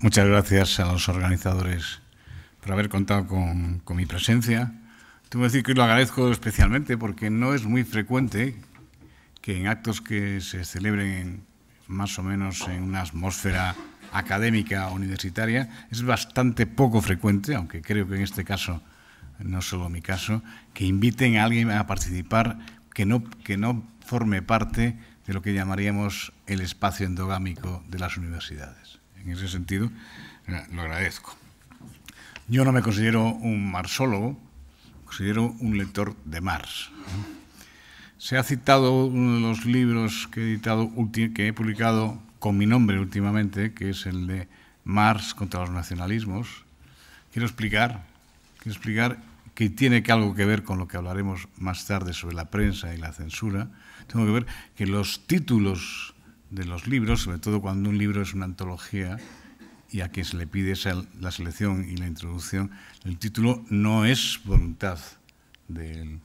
Muchas gracias a los organizadores por haber contado con, mi presencia. Tengo que decir que lo agradezco especialmente porque no es muy frecuente que en actos que se celebren más o menos en una atmósfera académica o universitaria, es bastante poco frecuente, aunque creo que en este caso, no solo mi caso, que inviten a alguien a participar que no, que no forme parte de lo que llamaríamos el espacio endogámico de las universidades. En ese sentido, lo agradezco. Yo no me considero un marsólogo, considero un lector de Mars. Se ha citado uno de los libros que he, editado, que he publicado con mi nombre últimamente, que es el de Mars contra los nacionalismos. Quiero explicar, quiero explicar que tiene que algo que ver con lo que hablaremos más tarde sobre la prensa y la censura. Tengo que ver que los títulos de los libros, sobre todo cuando un libro es una antología y a quien se le pide la selección y la introducción, el título no es voluntad del,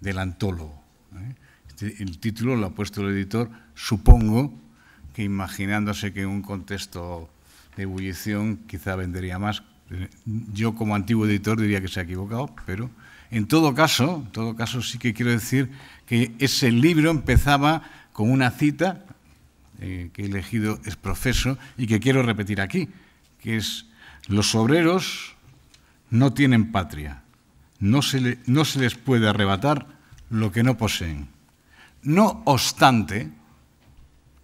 del antólogo. ¿eh? el título lo ha puesto el editor, supongo que imaginándose que en un contexto de ebullición quizá vendería más. Yo como antiguo editor diría que se ha equivocado, pero en todo caso, en todo caso sí que quiero decir que ese libro empezaba con una cita eh, que he elegido es profeso y que quiero repetir aquí, que es, los obreros no tienen patria, no se, no se les puede arrebatar lo que no poseen. No obstante,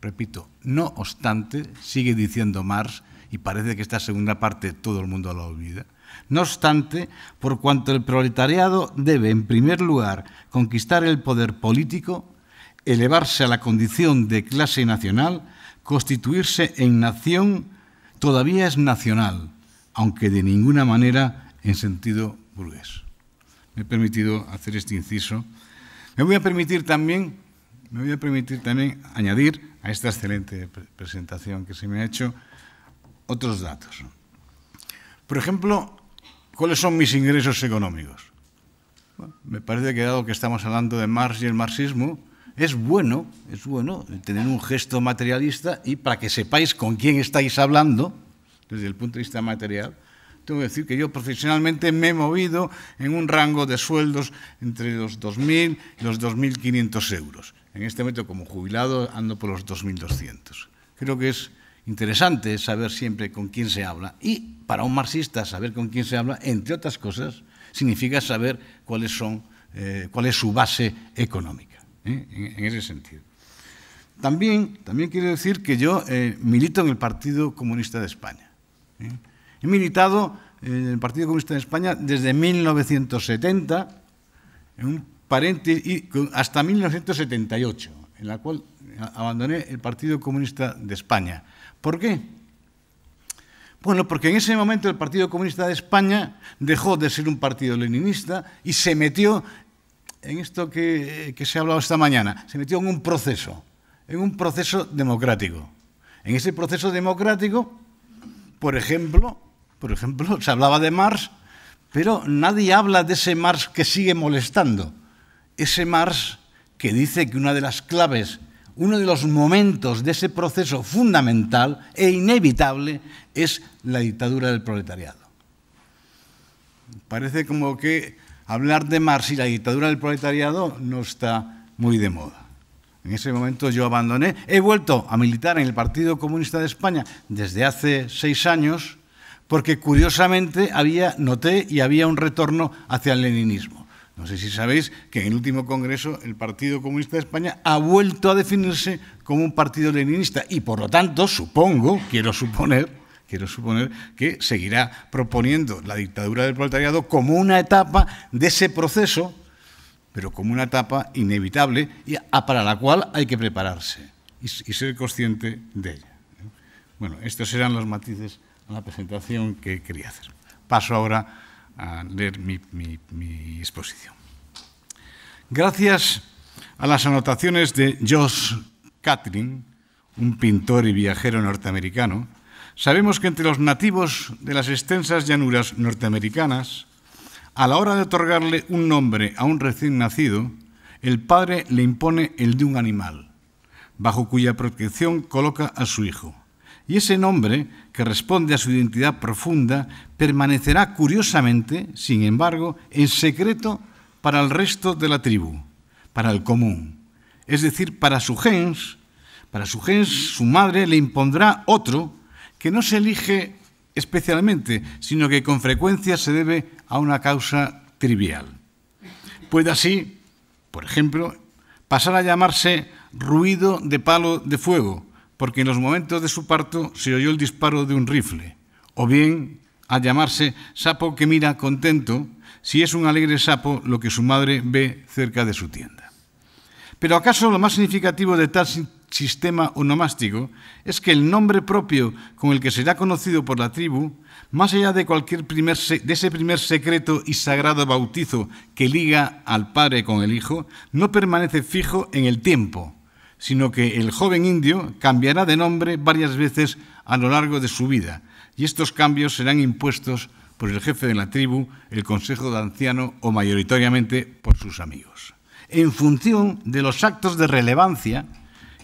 repito, no obstante, sigue diciendo Marx, y parece que esta segunda parte todo el mundo la olvida, no obstante, por cuanto el proletariado debe, en primer lugar, conquistar el poder político, elevarse a la condición de clase nacional, constituirse en nación, todavía es nacional, aunque de ninguna manera en sentido burgués. Me he permitido hacer este inciso. Me voy a permitir también, me voy a permitir también añadir a esta excelente presentación que se me ha hecho otros datos. Por ejemplo, ¿cuáles son mis ingresos económicos? me parece que dado que estamos hablando de Marx y el marxismo, es bueno, es bueno tener un gesto materialista y para que sepáis con quién estáis hablando, desde el punto de vista material, tengo que decir que yo profesionalmente me he movido en un rango de sueldos entre los 2.000 y los 2.500 euros. En este momento, como jubilado, ando por los 2.200. Creo que es interesante saber siempre con quién se habla. Y para un marxista, saber con quién se habla, entre otras cosas, significa saber cuáles son, eh, cuál es su base económica. ¿eh? en, ese sentido. También, también quiero decir que yo eh, milito en el Partido Comunista de España. ¿eh? He militado en el Partido Comunista de España desde 1970 en un hasta 1978, en la cual abandoné el Partido Comunista de España. ¿Por qué? Bueno, porque en ese momento el Partido Comunista de España dejó de ser un partido leninista y se metió en esto que, se ha hablado esta mañana, se metió en un proceso, en un proceso democrático. En ese proceso democrático, por ejemplo, por ejemplo, se hablaba de Marx, pero nadie habla de ese Marx que sigue molestando. Ese Marx que dice que una de las claves, uno de los momentos de ese proceso fundamental e inevitable es la dictadura del proletariado. Parece como que hablar de Marx y la dictadura del proletariado no está muy de moda. En ese momento yo abandoné, he vuelto a militar en el Partido Comunista de España desde hace seis años, porque curiosamente había, noté y había un retorno hacia el leninismo. No sé si sabéis que en el último Congreso el Partido Comunista de España ha vuelto a definirse como un partido leninista y por lo tanto, supongo, quiero suponer, quiero suponer que seguirá proponiendo la dictadura del proletariado como una etapa de ese proceso, pero como una etapa inevitable y para la cual hay que prepararse y, ser consciente de ella. Bueno, estos eran los matices a la presentación que quería hacer. Paso ahora a leer mi, mi exposición. Gracias a las anotaciones de Josh Katrin, un pintor y viajero norteamericano, Sabemos que entre los nativos de las extensas llanuras norteamericanas, a la hora de otorgarle un nombre a un recién nacido, el padre le impone el de un animal, bajo cuya protección coloca a su hijo. Y ese nombre, que responde a su identidad profunda, permanecerá curiosamente, sin embargo, en secreto para el resto de la tribu, para el común. Es decir, para su gens, para su gens, su madre le impondrá otro no se elige especialmente, sino que con frecuencia se debe a una causa trivial. Puede así, por ejemplo, pasar a llamarse ruido de palo de fuego, porque en los momentos de su parto se oyó el disparo de un rifle, o bien a llamarse sapo que mira contento, si es un alegre sapo lo que su madre ve cerca de su tienda. Pero acaso lo más significativo de tal sistema onomástico es que el nombre propio con el que será conocido por la tribu, más allá de, cualquier primer de ese primer secreto y sagrado bautizo que liga al padre con el hijo, no permanece fijo en el tiempo, sino que el joven indio cambiará de nombre varias veces a lo largo de su vida, y estos cambios serán impuestos por el jefe de la tribu, el consejo de anciano o mayoritariamente por sus amigos. En función de los actos de relevancia,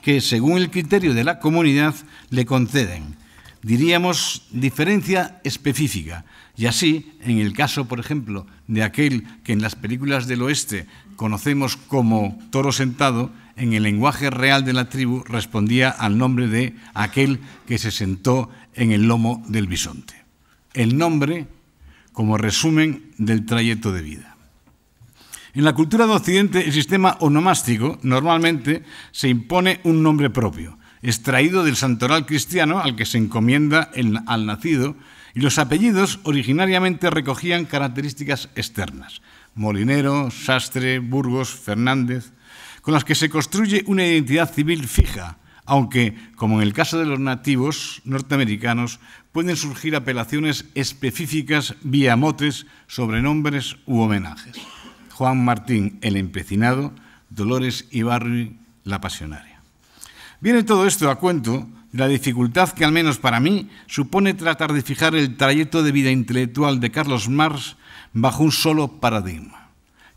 que, según el criterio de la comunidad, le conceden. Diríamos diferencia específica. Y así, en el caso, por ejemplo, de aquel que en las películas del oeste conocemos como toro sentado, en el lenguaje real de la tribu respondía al nombre de aquel que se sentó en el lomo del bisonte. El nombre como resumen del trayecto de vida. En la cultura de Occidente, el sistema onomástico normalmente se impone un nombre propio, extraído del santoral cristiano al que se encomienda el, al nacido, y los apellidos originariamente recogían características externas, molinero, sastre, Burgos, Fernández, con las que se construye una identidad civil fija, aunque, como en el caso de los nativos norteamericanos, pueden surgir apelaciones específicas vía motes, sobrenombres u homenajes. Juan Martín el Empecinado, Dolores Ibarri la Pasionaria. Viene todo esto a cuento de la dificultad que al menos para mí supone tratar de fijar el trayecto de vida intelectual de Carlos Marx bajo un solo paradigma.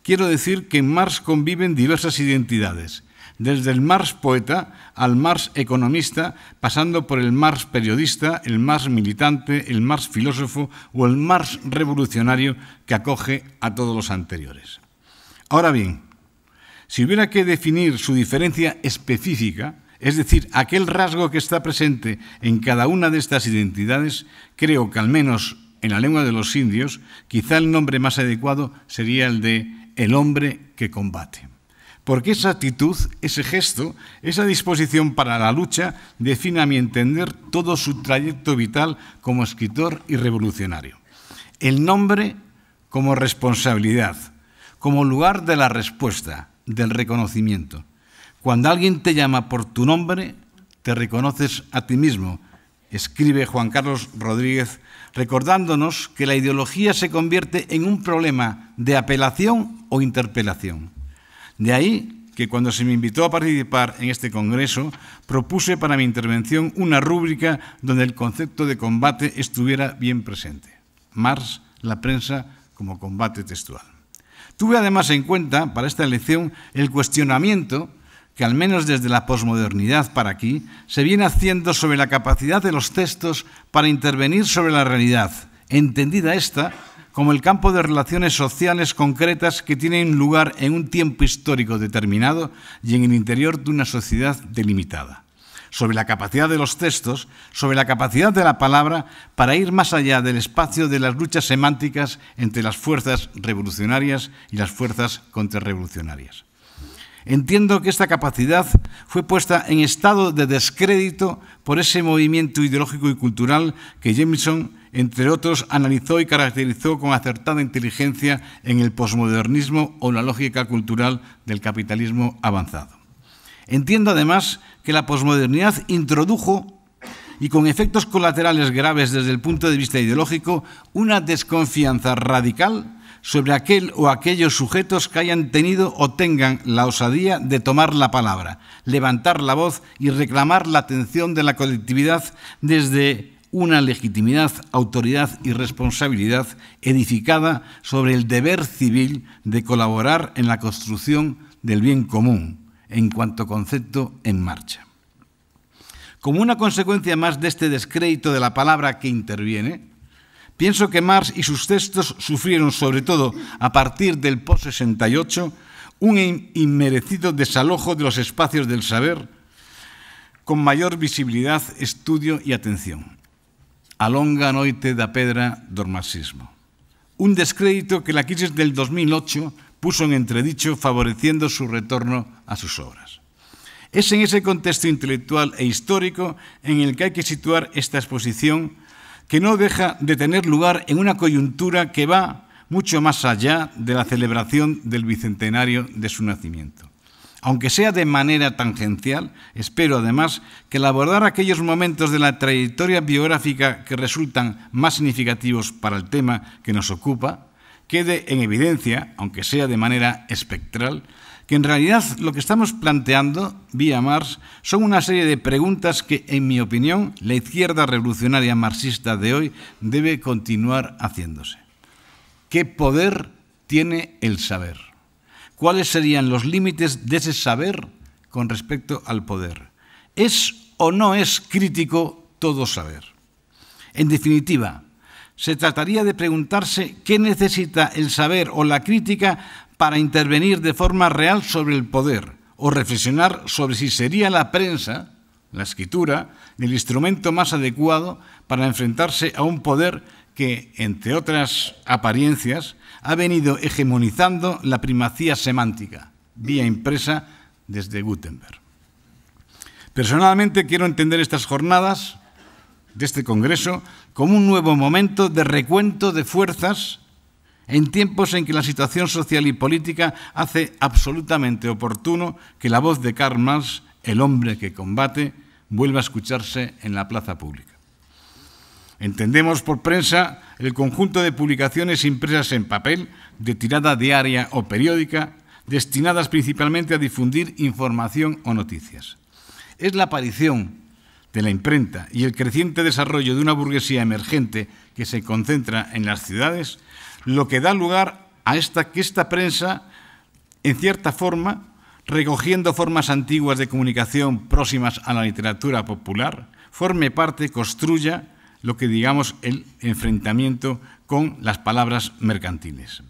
Quiero decir que en Marx conviven diversas identidades, desde el Marx poeta al Marx economista, pasando por el Marx periodista, el Marx militante, el Marx filósofo o el Marx revolucionario que acoge a todos los anteriores. Ahora bien, si hubiera que definir su diferencia específica, es decir, aquel rasgo que está presente en cada una de estas identidades, creo que al menos en la lengua de los indios, quizá el nombre más adecuado sería el de el hombre que combate. Porque esa actitud, ese gesto, esa disposición para la lucha define a mi entender todo su trayecto vital como escritor y revolucionario. El nombre como responsabilidad, como lugar de la respuesta, del reconocimiento. Cuando alguien te llama por tu nombre, te reconoces a ti mismo, escribe Juan Carlos Rodríguez, recordándonos que la ideología se convierte en un problema de apelación o interpelación. De ahí que cuando se me invitó a participar en este Congreso, propuse para mi intervención una rúbrica donde el concepto de combate estuviera bien presente. más la prensa como combate textual. Tuve además en cuenta para esta elección el cuestionamiento que al menos desde la posmodernidad para aquí se viene haciendo sobre la capacidad de los textos para intervenir sobre la realidad, entendida esta como el campo de relaciones sociales concretas que tienen lugar en un tiempo histórico determinado y en el interior de una sociedad delimitada sobre la capacidad de los textos, sobre la capacidad de la palabra para ir más allá del espacio de las luchas semánticas entre las fuerzas revolucionarias y las fuerzas contrarrevolucionarias. Entiendo que esta capacidad fue puesta en estado de descrédito por ese movimiento ideológico y cultural que Jameson, entre otros, analizó y caracterizó con acertada inteligencia en el posmodernismo o la lógica cultural del capitalismo avanzado. Entiendo además que la posmodernidad introdujo, y con efectos colaterales graves desde el punto de vista ideológico, una desconfianza radical sobre aquel o aquellos sujetos que hayan tenido o tengan la osadía de tomar la palabra, levantar la voz y reclamar la atención de la colectividad desde una legitimidad, autoridad y responsabilidad edificada sobre el deber civil de colaborar en la construcción del bien común, en cuanto concepto en marcha. Como una consecuencia más de este descrédito de la palabra que interviene, pienso que Marx y sus textos sufrieron, sobre todo a partir del post-68, un inmerecido desalojo de los espacios del saber con mayor visibilidad, estudio y atención. Alonga noite da pedra do Un descrédito que la crisis del 2008 puso en entredicho favoreciendo su retorno a sus obras. Es en ese contexto intelectual e histórico en el que hay que situar esta exposición que no deja de tener lugar en una coyuntura que va mucho más allá de la celebración del bicentenario de su nacimiento. Aunque sea de manera tangencial, espero además que al abordar aquellos momentos de la trayectoria biográfica que resultan más significativos para el tema que nos ocupa, quede en evidencia, aunque sea de manera espectral, que en realidad lo que estamos planteando vía Marx son una serie de preguntas que, en mi opinión, la izquierda revolucionaria marxista de hoy debe continuar haciéndose. ¿Qué poder tiene el saber? ¿Cuáles serían los límites de ese saber con respecto al poder? ¿Es o no es crítico todo saber? En definitiva, se trataría de preguntarse qué necesita el saber o la crítica para intervenir de forma real sobre el poder o reflexionar sobre si sería la prensa, la escritura, el instrumento más adecuado para enfrentarse a un poder que, entre otras apariencias, ha venido hegemonizando la primacía semántica, vía impresa desde Gutenberg. Personalmente quiero entender estas jornadas de este Congreso como un nuevo momento de recuento de fuerzas en tiempos en que la situación social y política hace absolutamente oportuno que la voz de Karl Marx, el hombre que combate, vuelva a escucharse en la plaza pública. Entendemos por prensa el conjunto de publicaciones impresas en papel, de tirada diaria o periódica, destinadas principalmente a difundir información o noticias. Es la aparición de la imprenta y el creciente desarrollo de una burguesía emergente que se concentra en las ciudades, lo que da lugar a esta, que esta prensa, en cierta forma, recogiendo formas antiguas de comunicación próximas a la literatura popular, forme parte, construya lo que digamos el enfrentamiento con las palabras mercantiles.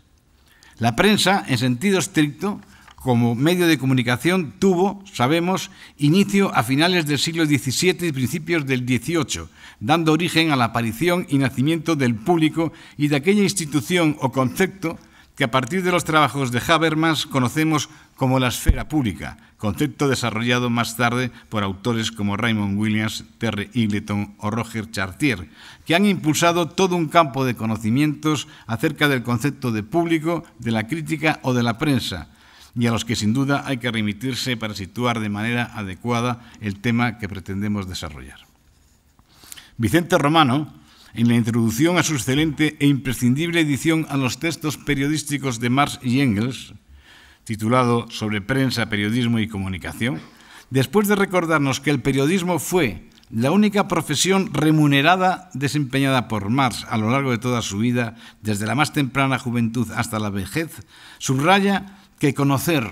La prensa, en sentido estricto, como medio de comunicación tuvo, sabemos, inicio a finales del siglo XVII y principios del XVIII, dando origen a la aparición y nacimiento del público y de aquella institución o concepto que a partir de los trabajos de Habermas conocemos como la esfera pública, concepto desarrollado más tarde por autores como Raymond Williams, Terry Eagleton o Roger Chartier, que han impulsado todo un campo de conocimientos acerca del concepto de público, de la crítica o de la prensa, y a los que sin duda hay que remitirse para situar de manera adecuada el tema que pretendemos desarrollar. Vicente Romano, en la introducción a su excelente e imprescindible edición a los textos periodísticos de Marx y Engels, titulado Sobre prensa, periodismo y comunicación, después de recordarnos que el periodismo fue la única profesión remunerada desempeñada por Marx a lo largo de toda su vida, desde la más temprana juventud hasta la vejez, subraya que conocer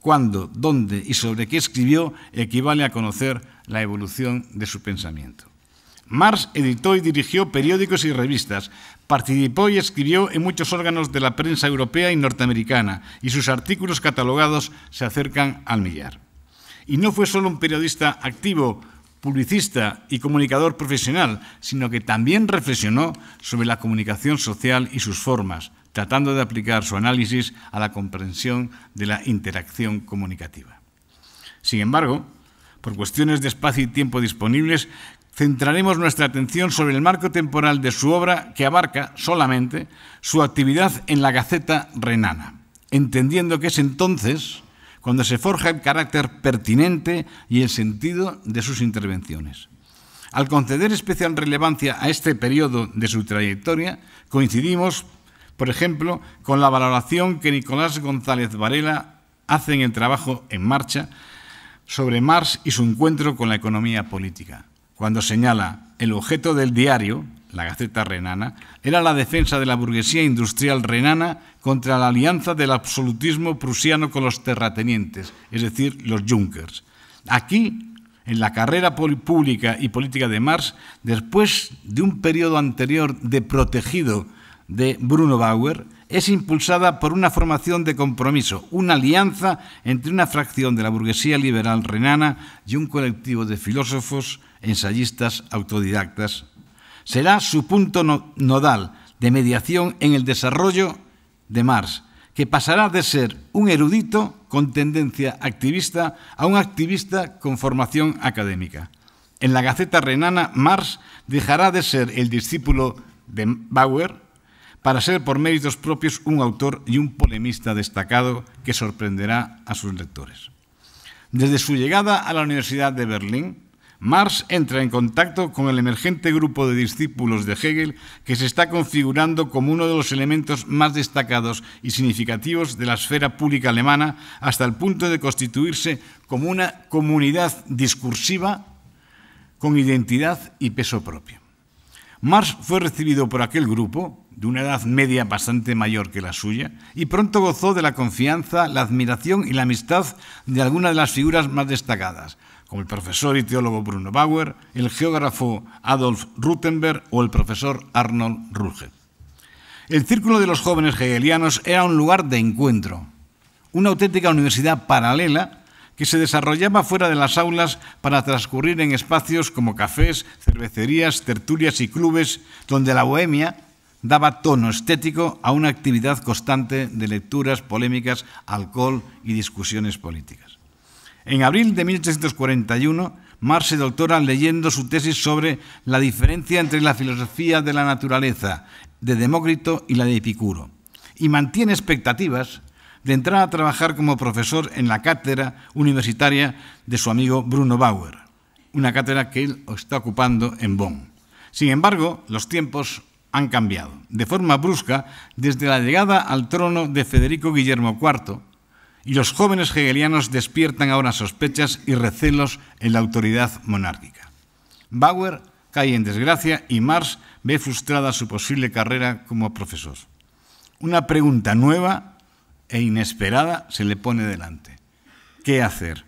cuándo, dónde y sobre qué escribió equivale a conocer la evolución de su pensamiento. Marx editó y dirigió periódicos y revistas, participó y escribió en muchos órganos de la prensa europea y norteamericana, y sus artículos catalogados se acercan al millar. Y no fue solo un periodista activo, publicista y comunicador profesional, sino que también reflexionó sobre la comunicación social y sus formas, tratando de aplicar su análisis a la comprensión de la interacción comunicativa. Sin embargo, por cuestiones de espacio y tiempo disponibles, centraremos nuestra atención sobre el marco temporal de su obra que abarca solamente su actividad en la Gaceta Renana, entendiendo que es entonces cuando se forja el carácter pertinente y el sentido de sus intervenciones. Al conceder especial relevancia a este periodo de su trayectoria, coincidimos por ejemplo, con la valoración que Nicolás González Varela hace en el trabajo En Marcha sobre Marx y su encuentro con la economía política, cuando señala el objeto del diario, la Gaceta Renana, era la defensa de la burguesía industrial renana contra la alianza del absolutismo prusiano con los terratenientes, es decir, los Junkers. Aquí en la carrera pública y política de Marx, después de un periodo anterior de protegido de Bruno Bauer es impulsada por una formación de compromiso, una alianza entre una fracción de la burguesía liberal renana y un colectivo de filósofos, ensayistas, autodidactas. Será su punto nodal de mediación en el desarrollo de Marx, que pasará de ser un erudito con tendencia activista a un activista con formación académica. En la Gaceta Renana, Marx dejará de ser el discípulo de Bauer, para ser por méritos propios un autor y un polemista destacado que sorprenderá a sus lectores. Desde su llegada a la Universidad de Berlín, Marx entra en contacto con el emergente grupo de discípulos de Hegel que se está configurando como uno de los elementos más destacados y significativos de la esfera pública alemana hasta el punto de constituirse como una comunidad discursiva con identidad y peso propio. Marx fue recibido por aquel grupo de una edad media bastante mayor que la suya, y pronto gozó de la confianza, la admiración y la amistad de algunas de las figuras más destacadas, como el profesor y teólogo Bruno Bauer, el geógrafo Adolf Rutenberg o el profesor Arnold Ruge. El círculo de los jóvenes hegelianos era un lugar de encuentro, una auténtica universidad paralela que se desarrollaba fuera de las aulas para transcurrir en espacios como cafés, cervecerías, tertulias y clubes, donde la bohemia daba tono estético a una actividad constante de lecturas, polémicas, alcohol y discusiones políticas. En abril de 1841, Marx se doctora leyendo su tesis sobre la diferencia entre la filosofía de la naturaleza de Demócrito y la de Epicuro, y mantiene expectativas de entrar a trabajar como profesor en la cátedra universitaria de su amigo Bruno Bauer, una cátedra que él está ocupando en Bonn. Sin embargo, los tiempos han cambiado de forma brusca desde la llegada al trono de Federico Guillermo IV y los jóvenes hegelianos despiertan ahora sospechas y recelos en la autoridad monárquica. Bauer cae en desgracia y Marx ve frustrada su posible carrera como profesor. Una pregunta nueva e inesperada se le pone delante. ¿Qué hacer?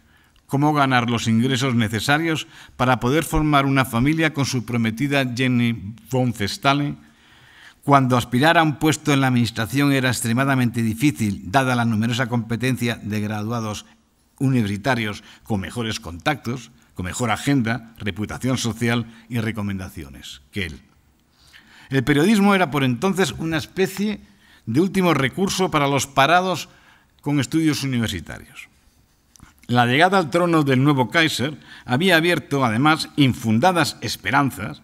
¿Cómo ganar los ingresos necesarios para poder formar una familia con su prometida Jenny von Festalen? Cuando aspirar a un puesto en la Administración era extremadamente difícil, dada la numerosa competencia de graduados universitarios con mejores contactos, con mejor agenda, reputación social y recomendaciones que él. El periodismo era por entonces una especie de último recurso para los parados con estudios universitarios. La llegada al trono del nuevo Kaiser había abierto, además, infundadas esperanzas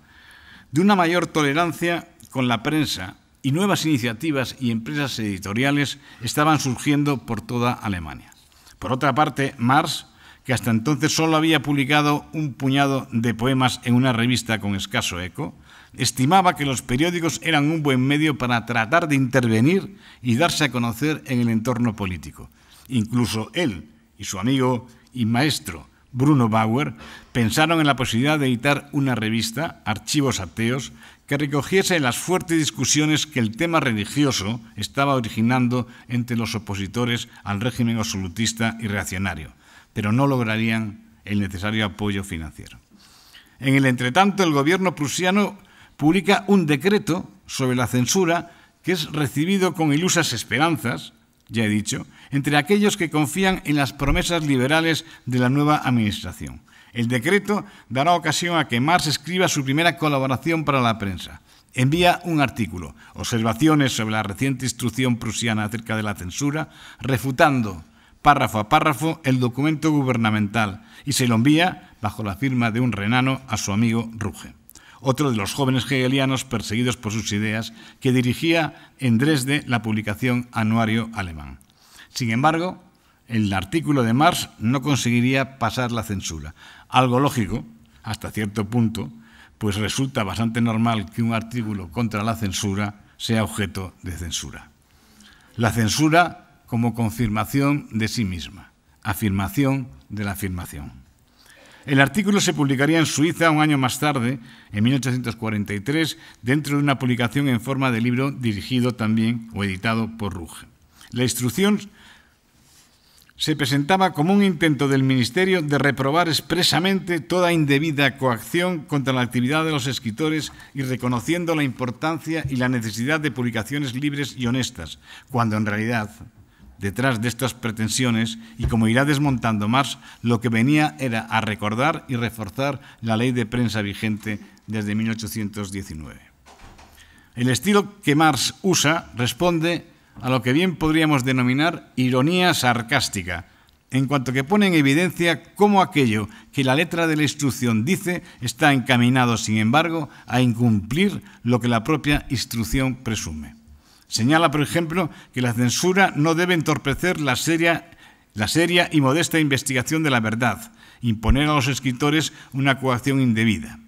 de una mayor tolerancia con la prensa y nuevas iniciativas y empresas editoriales estaban surgiendo por toda Alemania. Por otra parte, Marx, que hasta entonces solo había publicado un puñado de poemas en una revista con escaso eco, estimaba que los periódicos eran un buen medio para tratar de intervenir y darse a conocer en el entorno político. Incluso él y su amigo y maestro Bruno Bauer pensaron en la posibilidad de editar una revista, Archivos Ateos, que recogiese las fuertes discusiones que el tema religioso estaba originando entre los opositores al régimen absolutista y reaccionario, pero no lograrían el necesario apoyo financiero. En el entretanto, el gobierno prusiano publica un decreto sobre la censura que es recibido con ilusas esperanzas, ya he dicho, entre aquellos que confían en las promesas liberales de la nueva administración. El decreto dará ocasión a que Marx escriba su primera colaboración para la prensa. Envía un artículo, Observaciones sobre la reciente instrucción prusiana acerca de la censura, refutando párrafo a párrafo el documento gubernamental y se lo envía, bajo la firma de un renano, a su amigo Ruge, otro de los jóvenes hegelianos perseguidos por sus ideas, que dirigía en Dresde la publicación Anuario Alemán. Sin embargo, el artículo de Marx no conseguiría pasar la censura. Algo lógico, hasta cierto punto, pues resulta bastante normal que un artículo contra la censura sea objeto de censura. La censura como confirmación de sí misma, afirmación de la afirmación. El artículo se publicaría en Suiza un año más tarde, en 1843, dentro de una publicación en forma de libro dirigido también o editado por Ruge. La instrucción se presentaba como un intento del Ministerio de reprobar expresamente toda indebida coacción contra la actividad de los escritores y reconociendo la importancia y la necesidad de publicaciones libres y honestas, cuando en realidad, detrás de estas pretensiones, y como irá desmontando Marx, lo que venía era a recordar y reforzar la ley de prensa vigente desde 1819. El estilo que Marx usa responde a lo que bien podríamos denominar ironía sarcástica, en cuanto que pone en evidencia cómo aquello que la letra de la instrucción dice está encaminado, sin embargo, a incumplir lo que la propia instrucción presume. Señala, por ejemplo, que la censura no debe entorpecer la seria, la seria y modesta investigación de la verdad, imponer a los escritores una coacción indebida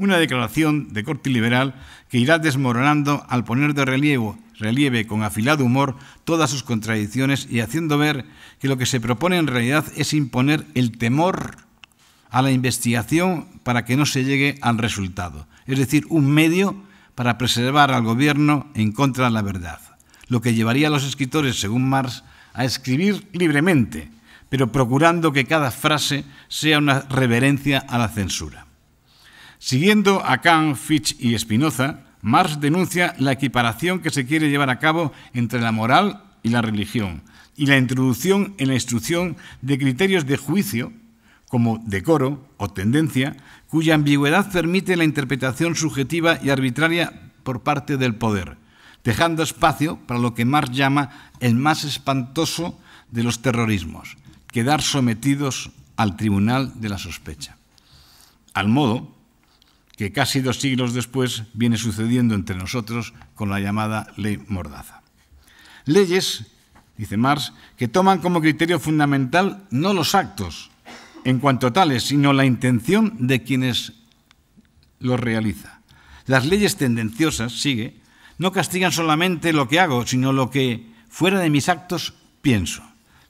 una declaración de corte liberal que irá desmoronando al poner de relieve, relieve con afilado humor todas sus contradicciones y haciendo ver que lo que se propone en realidad es imponer el temor a la investigación para que no se llegue al resultado, es decir, un medio para preservar al gobierno en contra de la verdad, lo que llevaría a los escritores, según Marx, a escribir libremente, pero procurando que cada frase sea una reverencia a la censura. Siguiendo a Kant, Fitch y Spinoza, Marx denuncia la equiparación que se quiere llevar a cabo entre la moral y la religión y la introducción en la instrucción de criterios de juicio como decoro o tendencia, cuya ambigüedad permite la interpretación subjetiva y arbitraria por parte del poder, dejando espacio para lo que Marx llama el más espantoso de los terrorismos, quedar sometidos al tribunal de la sospecha. Al modo que casi dos siglos después viene sucediendo entre nosotros con la llamada ley Mordaza. Leyes, dice Marx, que toman como criterio fundamental no los actos en cuanto tales, sino la intención de quienes los realiza. Las leyes tendenciosas, sigue, no castigan solamente lo que hago, sino lo que fuera de mis actos pienso.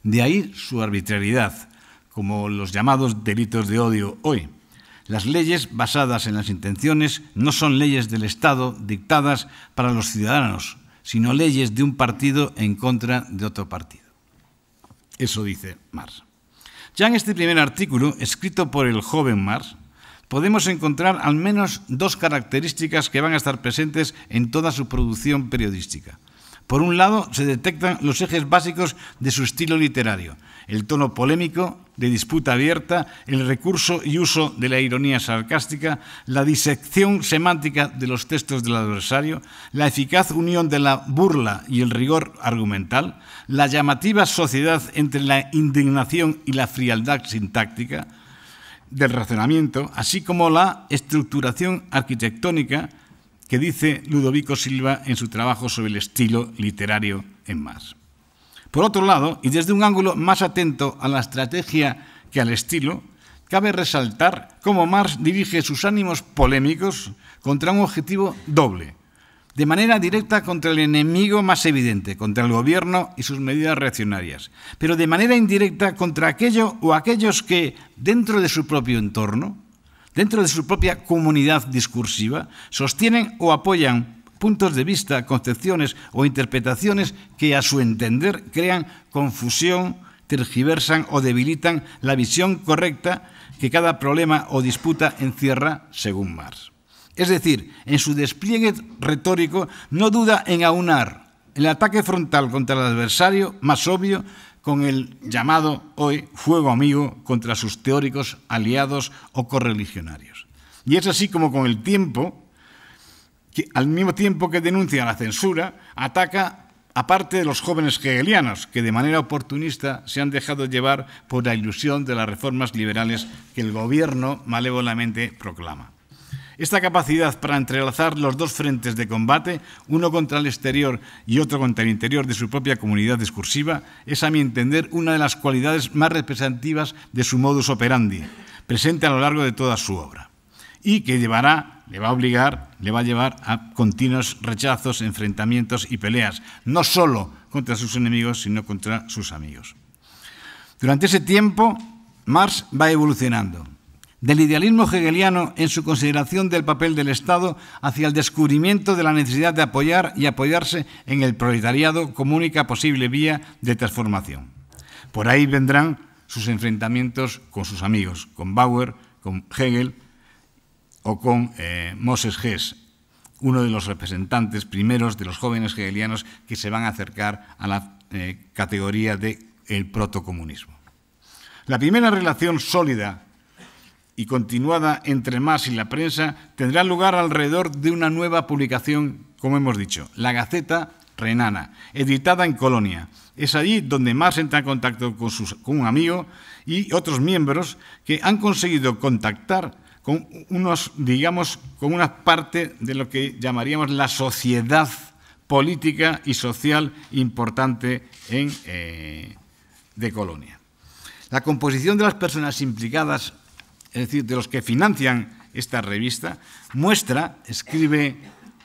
De ahí su arbitrariedad, como los llamados delitos de odio hoy las leyes basadas en las intenciones no son leyes del Estado dictadas para los ciudadanos, sino leyes de un partido en contra de otro partido. Eso dice Marx. Ya en este primer artículo, escrito por el joven Marx, podemos encontrar al menos dos características que van a estar presentes en toda su producción periodística. Por un lado, se detectan los ejes básicos de su estilo literario, el tono polémico, de disputa abierta, el recurso y uso de la ironía sarcástica, la disección semántica de los textos del adversario, la eficaz unión de la burla y el rigor argumental, la llamativa sociedad entre la indignación y la frialdad sintáctica del razonamiento, así como la estructuración arquitectónica, que dice Ludovico Silva en su trabajo sobre el estilo literario en Marx. Por otro lado, y desde un ángulo más atento a la estrategia que al estilo, cabe resaltar cómo Marx dirige sus ánimos polémicos contra un objetivo doble, de manera directa contra el enemigo más evidente, contra el gobierno y sus medidas reaccionarias, pero de manera indirecta contra aquello o aquellos que, dentro de su propio entorno, dentro de su propia comunidad discursiva, sostienen o apoyan puntos de vista, concepciones o interpretaciones que a su entender crean confusión, tergiversan o debilitan la visión correcta que cada problema o disputa encierra según Marx. Es decir, en su despliegue retórico no duda en aunar el ataque frontal contra el adversario más obvio con el llamado hoy fuego amigo contra sus teóricos, aliados o correligionarios. Y es así como con el tiempo, que al mismo tiempo que denuncia la censura, ataca a parte de los jóvenes hegelianos, que de manera oportunista se han dejado llevar por la ilusión de las reformas liberales que el gobierno malévolamente proclama. Esta capacidad para entrelazar los dos frentes de combate, uno contra el exterior y otro contra el interior de su propia comunidad discursiva, es, a mi entender, una de las cualidades más representativas de su modus operandi, presente a lo largo de toda su obra, y que llevará, le va a obligar, le va a llevar a continuos rechazos, enfrentamientos y peleas, no solo contra sus enemigos, sino contra sus amigos. Durante ese tiempo, Marx va evolucionando del idealismo hegeliano en su consideración del papel del Estado hacia el descubrimiento de la necesidad de apoyar y apoyarse en el proletariado como única posible vía de transformación. Por ahí vendrán sus enfrentamientos con sus amigos, con Bauer, con Hegel o con eh, Moses Hess, uno de los representantes primeros de los jóvenes hegelianos que se van a acercar a la eh, categoría de el protocomunismo. La primera relación sólida y continuada entre más y la prensa tendrá lugar alrededor de una nueva publicación, como hemos dicho, la Gaceta Renana, editada en Colonia. Es allí donde más entra en contacto con, un amigo y otros miembros que han conseguido contactar con unos, digamos, con una parte de lo que llamaríamos la sociedad política y social importante eh, de Colonia. La composición de las personas implicadas es decir, de los que financian esta revista, muestra, escribe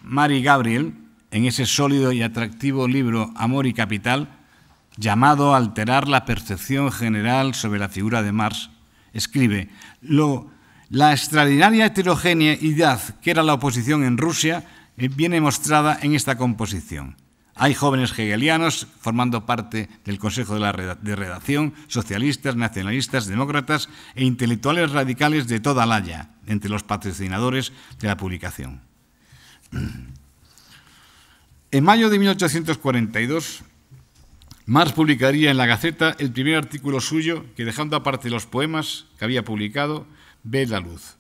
Mary Gabriel en ese sólido y atractivo libro Amor y Capital, llamado a alterar la percepción general sobre la figura de Marx, escribe, lo, la extraordinaria heterogeneidad que era la oposición en Rusia eh, viene mostrada en esta composición. Hay jóvenes hegelianos formando parte del Consejo de, Redacción, socialistas, nacionalistas, demócratas e intelectuales radicales de toda la haya, entre los patrocinadores de la publicación. En mayo de 1842, Marx publicaría en la Gaceta el primer artículo suyo que, dejando aparte los poemas que había publicado, ve la luz.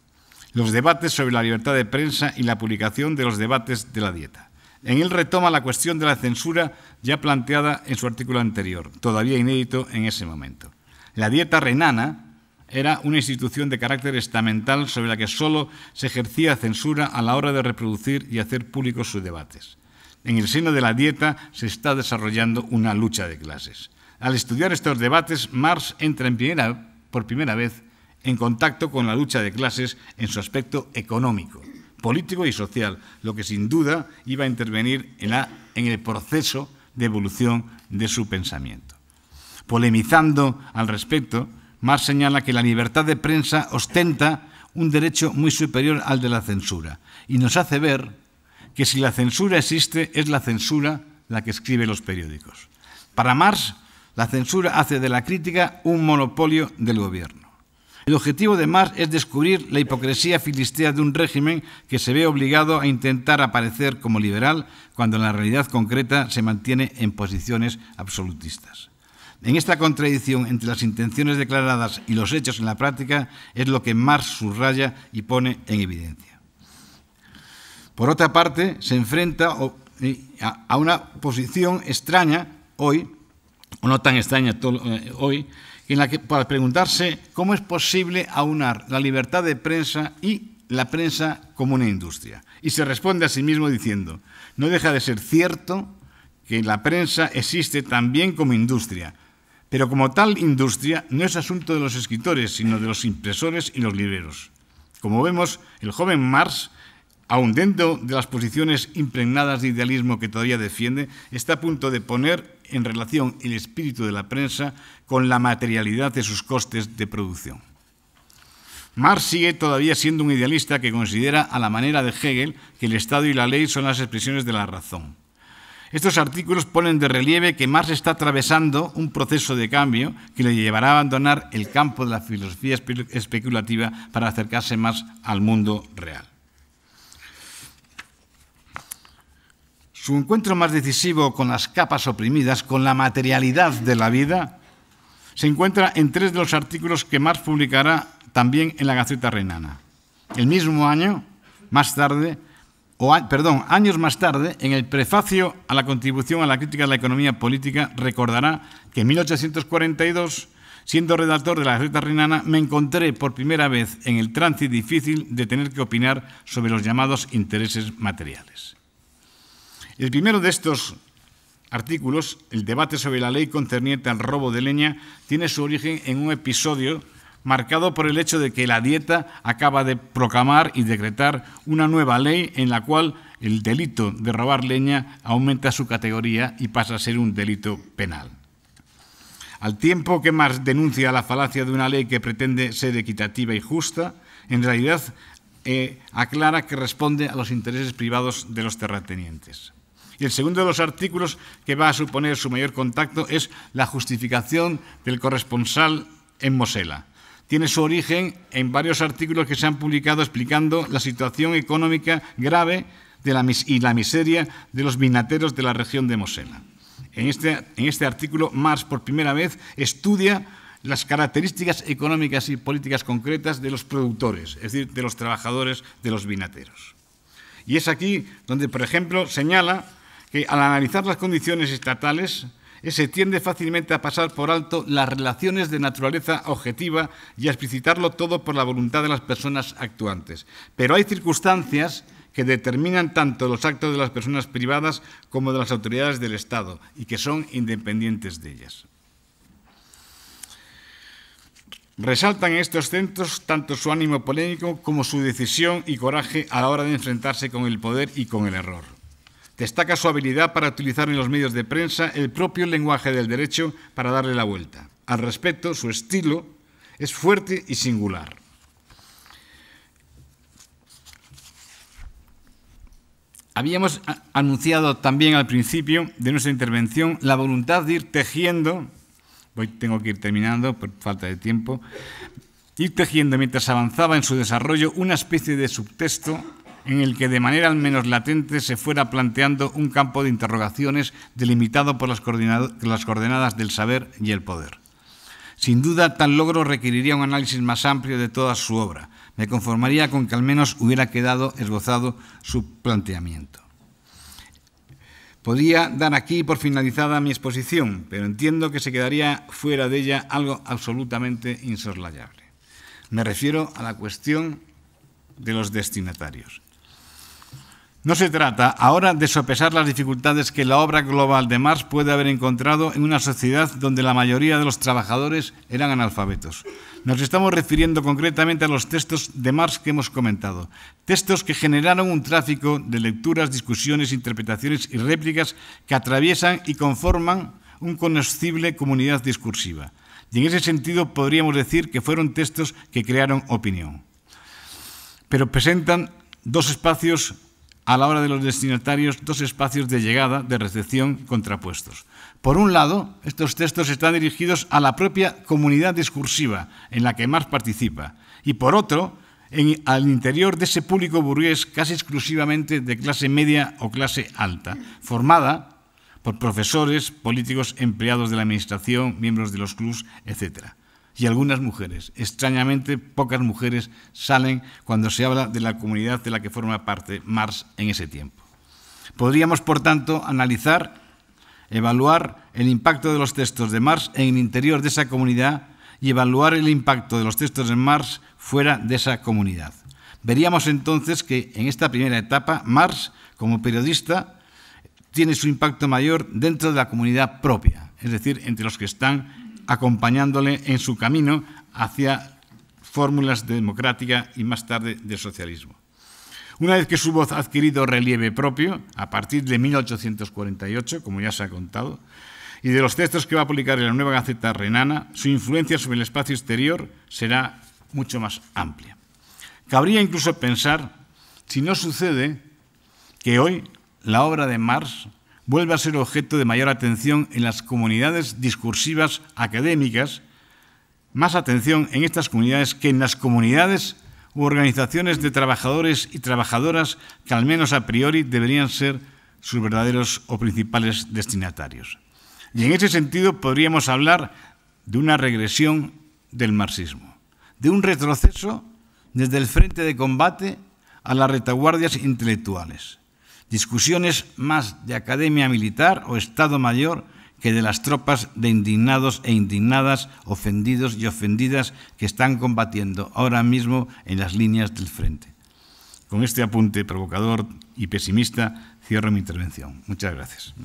Los debates sobre la libertad de prensa y la publicación de los debates de la dieta. En él retoma la cuestión de la censura ya planteada en su artículo anterior, todavía inédito en ese momento. La dieta renana era una institución de carácter estamental sobre la que solo se ejercía censura a la hora de reproducir y hacer públicos sus debates. En el seno de la dieta se está desarrollando una lucha de clases. Al estudiar estos debates, Marx entra en primera, por primera vez en contacto con la lucha de clases en su aspecto económico político y social, lo que sin duda iba a intervenir en, el proceso de evolución de su pensamiento. Polemizando al respecto, Marx señala que la libertad de prensa ostenta un derecho muy superior al de la censura y nos hace ver que si la censura existe, es la censura la que escribe los periódicos. Para Marx, la censura hace de la crítica un monopolio del gobierno. El objetivo de Marx es descubrir la hipocresía filistea de un régimen que se ve obligado a intentar aparecer como liberal cuando en la realidad concreta se mantiene en posiciones absolutistas. En esta contradicción entre las intenciones declaradas y los hechos en la práctica es lo que Marx subraya y pone en evidencia. Por otra parte, se enfrenta a una posición extraña hoy, o no tan extraña eh, hoy, la que, para preguntarse cómo es posible aunar la libertad de prensa y la prensa como una industria. Y se responde a sí mismo diciendo, no deja de ser cierto que la prensa existe también como industria, pero como tal industria no es asunto de los escritores, sino de los impresores y los libreros. Como vemos, el joven Marx aun dentro de las posiciones impregnadas de idealismo que todavía defiende, está a punto de poner en relación el espíritu de la prensa con la materialidad de sus costes de producción. Marx sigue todavía siendo un idealista que considera a la manera de Hegel que el Estado y la ley son las expresiones de la razón. Estos artículos ponen de relieve que Marx está atravesando un proceso de cambio que le llevará a abandonar el campo de la filosofía especulativa para acercarse más al mundo real. su encuentro más decisivo con las capas oprimidas, con la materialidad de la vida, se encuentra en tres de los artículos que Marx publicará también en la Gaceta Reinana. El mismo año, más tarde, o, perdón, años más tarde, en el prefacio a la contribución a la crítica de la economía política, recordará que en 1842, siendo redactor de la Gaceta Reinana, me encontré por primera vez en el tránsito difícil de tener que opinar sobre los llamados intereses materiales. El primero de estos artículos, el debate sobre la ley concerniente al robo de leña, tiene su origen en un episodio marcado por el hecho de que la dieta acaba de proclamar y decretar una nueva ley en la cual el delito de robar leña aumenta su categoría y pasa a ser un delito penal. Al tiempo que Marx denuncia la falacia de una ley que pretende ser equitativa y justa, en realidad eh, aclara que responde a los intereses privados de los terratenientes. Y el segundo de los artículos que va a suponer su mayor contacto es la justificación del corresponsal en Mosela. Tiene su origen en varios artículos que se han publicado explicando la situación económica grave y la miseria de los vinateros de la región de Mosela. En este, en este artículo, Marx por primera vez estudia las características económicas y políticas concretas de los productores, es decir, de los trabajadores, de los vinateros. Y es aquí donde, por ejemplo, señala que al analizar las condiciones estatales eh, se tiende fácilmente a pasar por alto las relaciones de naturaleza objetiva y a explicitarlo todo por la voluntad de las personas actuantes. Pero hay circunstancias que determinan tanto los actos de las personas privadas como de las autoridades del Estado y que son independientes de ellas. Resaltan en estos centros tanto su ánimo polémico como su decisión y coraje a la hora de enfrentarse con el poder y con el error. Destaca su habilidad para utilizar en los medios de prensa el propio lenguaje del derecho para darle la vuelta. Al respecto, su estilo es fuerte y singular. Habíamos anunciado también al principio de nuestra intervención la voluntad de ir tejiendo, voy tengo que ir terminando por falta de tiempo, ir tejiendo mientras avanzaba en su desarrollo una especie de subtexto en el que de manera al menos latente se fuera planteando un campo de interrogaciones delimitado por las, coordenadas del saber y el poder. Sin duda, tal logro requeriría un análisis más amplio de toda su obra. Me conformaría con que al menos hubiera quedado esbozado su planteamiento. Podría dar aquí por finalizada mi exposición, pero entiendo que se quedaría fuera de ella algo absolutamente insoslayable. Me refiero a la cuestión de los destinatarios. No se trata ahora de sopesar las dificultades que la obra global de Marx puede haber encontrado en una sociedad donde la mayoría de los trabajadores eran analfabetos. Nos estamos refiriendo concretamente a los textos de Marx que hemos comentado, textos que generaron un tráfico de lecturas, discusiones, interpretaciones y réplicas que atraviesan y conforman un conocible comunidad discursiva. Y en ese sentido podríamos decir que fueron textos que crearon opinión. Pero presentan dos espacios a la hora de los destinatarios dos espacios de llegada, de recepción contrapuestos. Por un lado, estos textos están dirigidos a la propia comunidad discursiva en la que más participa, y por otro, al interior de ese público burgués casi exclusivamente de clase media o clase alta, formada por profesores, políticos, empleados de la administración, miembros de los clubs, etc y algunas mujeres. Extrañamente, pocas mujeres salen cuando se habla de la comunidad de la que forma parte Marx en ese tiempo. Podríamos, por tanto, analizar, evaluar el impacto de los textos de Mars en el interior de esa comunidad y evaluar el impacto de los textos de Mars fuera de esa comunidad. Veríamos entonces que en esta primera etapa Marx, como periodista, tiene su impacto mayor dentro de la comunidad propia, es decir, entre los que están acompañándole en su camino hacia fórmulas de democrática y más tarde de socialismo. Una vez que su voz ha adquirido relieve propio, a partir de 1848, como ya se ha contado, y de los textos que va a publicar en la nueva Gaceta Renana, su influencia sobre el espacio exterior será mucho más amplia. Cabría incluso pensar si no sucede que hoy la obra de Marx vuelve a ser objeto de mayor atención en las comunidades discursivas académicas, más atención en estas comunidades que en las comunidades u organizaciones de trabajadores y trabajadoras que al menos a priori deberían ser sus verdaderos o principales destinatarios. Y en ese sentido podríamos hablar de una regresión del marxismo, de un retroceso desde el frente de combate a las retaguardias intelectuales discusiones más de academia militar o Estado Mayor que de las tropas de indignados e indignadas, ofendidos y ofendidas que están combatiendo ahora mismo en las líneas del frente. Con este apunte provocador y pesimista cierro mi intervención. Muchas gracias.